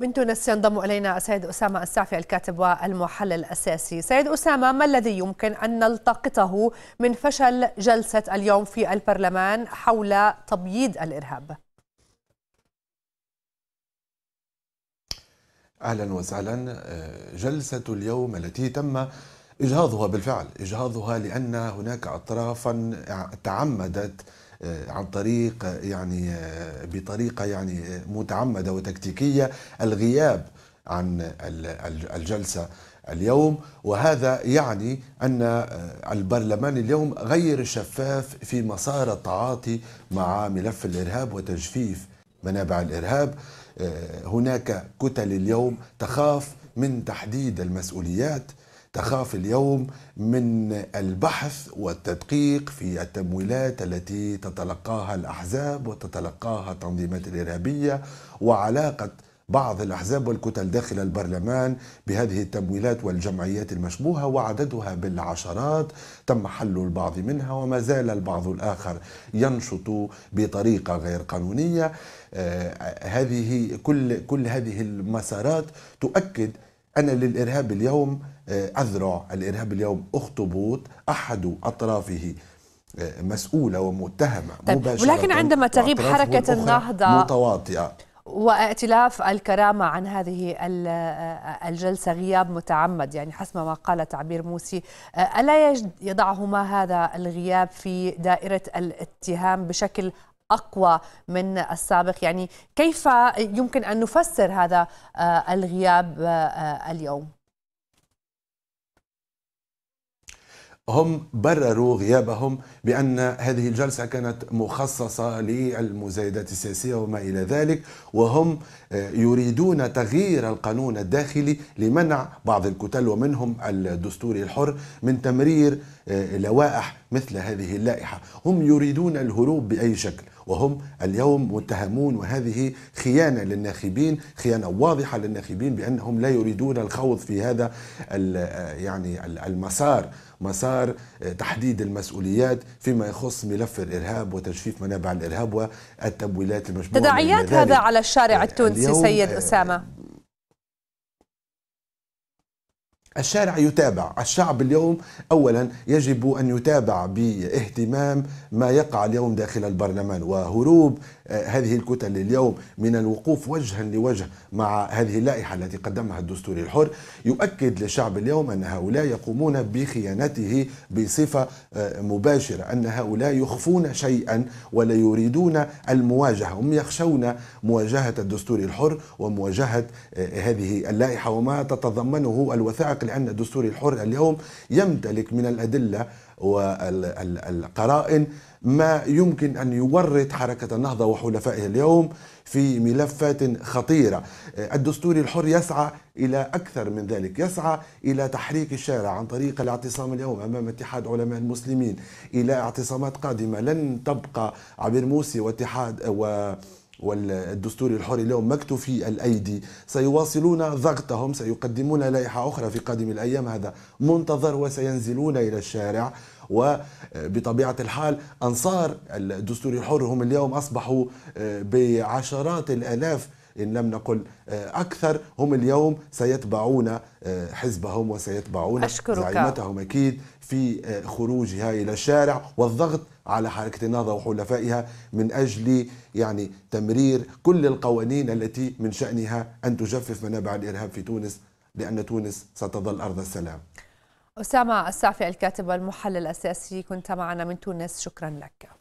من تونس ينضم الينا السيد اسامه السعفي الكاتب والمحلل الاساسي. سيد اسامه ما الذي يمكن ان نلتقطه من فشل جلسه اليوم في البرلمان حول تبييض الارهاب؟ اهلا وسهلا آه، جلسه اليوم التي تم اجهاضها بالفعل، اجهاضها لان هناك اطرافا تعمدت آه، عن طريق آه، يعني آه، بطريقه يعني متعمده وتكتيكيه الغياب عن الجلسه اليوم وهذا يعني ان البرلمان اليوم غير شفاف في مسار التعاطي مع ملف الارهاب وتجفيف منابع الارهاب هناك كتل اليوم تخاف من تحديد المسؤوليات تخاف اليوم من البحث والتدقيق في التمويلات التي تتلقاها الأحزاب وتتلقاها التنظيمات الإرهابية وعلاقة بعض الأحزاب والكتل داخل البرلمان بهذه التمويلات والجمعيات المشبوهة وعددها بالعشرات تم حل البعض منها وما زال البعض الآخر ينشط بطريقة غير قانونية آه هذه كل كل هذه المسارات تؤكد أنا للإرهاب اليوم آه، أذرع الإرهاب اليوم أخطبوط أحد أطرافه آه، مسؤولة ومتهمة طيب مباشرة ولكن عندما تغيب حركة النهضة متواطئة وائتلاف الكرامة عن هذه آه، الجلسة غياب متعمد يعني حسب ما قال تعبير موسي ألا يضعهما هذا الغياب في دائرة الاتهام بشكل أقوى من السابق يعني كيف يمكن أن نفسر هذا آه، الغياب آه، اليوم هم برروا غيابهم بأن هذه الجلسة كانت مخصصة للمزايدات السياسية وما إلى ذلك وهم آه، يريدون تغيير القانون الداخلي لمنع بعض الكتل ومنهم الدستوري الحر من تمرير لوائح مثل هذه اللائحة هم يريدون الهروب بأي شكل وهم اليوم متهمون وهذه خيانة للناخبين خيانة واضحة للناخبين بأنهم لا يريدون الخوض في هذا يعني المسار مسار تحديد المسؤوليات فيما يخص ملف الارهاب وتجفيف منابع الارهاب والتمويلات المشبوهه تداعيات هذا على الشارع آه، التونسي سيد آه، اسامه الشارع يتابع الشعب اليوم أولا يجب أن يتابع باهتمام ما يقع اليوم داخل البرلمان وهروب آه، هذه الكتل اليوم من الوقوف وجها لوجه مع هذه اللائحة التي قدمها الدستور الحر يؤكد للشعب اليوم أن هؤلاء يقومون بخيانته بصفة آه، مباشرة أن هؤلاء يخفون شيئا ولا يريدون المواجهة هم يخشون مواجهة الدستور الحر ومواجهة آه، هذه اللائحة وما تتضمنه الوثائق اللي عندنا الدستوري الحر اليوم يمتلك من الأدلة والقرائن ما يمكن أن يورط حركة النهضة وحلفائها اليوم في ملفات خطيرة الدستوري الحر يسعى إلى أكثر من ذلك يسعى إلى تحريك الشارع عن طريق الاعتصام اليوم أمام اتحاد علماء المسلمين إلى اعتصامات قادمة لن تبقى عبير موسي واتحاد و والدستور الحر اليوم مكتوب في الأيدي سيواصلون ضغطهم سيقدمون لائحة أخرى في قادم الأيام هذا منتظر وسينزلون إلى الشارع وبطبيعة الحال أنصار الدستور الحر هم اليوم أصبحوا آه، بعشرات الألاف إن لم نقل آه، أكثر هم اليوم سيتبعون آه، حزبهم وسيتبعون أشكرك. زعيمتهم أكيد في آه، خروجها إلى الشارع والضغط على حركة النهضة وحلفائها من أجل يعني تمرير كل القوانين التي من شأنها أن تجفف منابع الإرهاب في تونس لأن تونس ستظل أرض السلام أسامة السعفي الكاتب والمحلل السياسي كنت معنا من تونس شكرا لك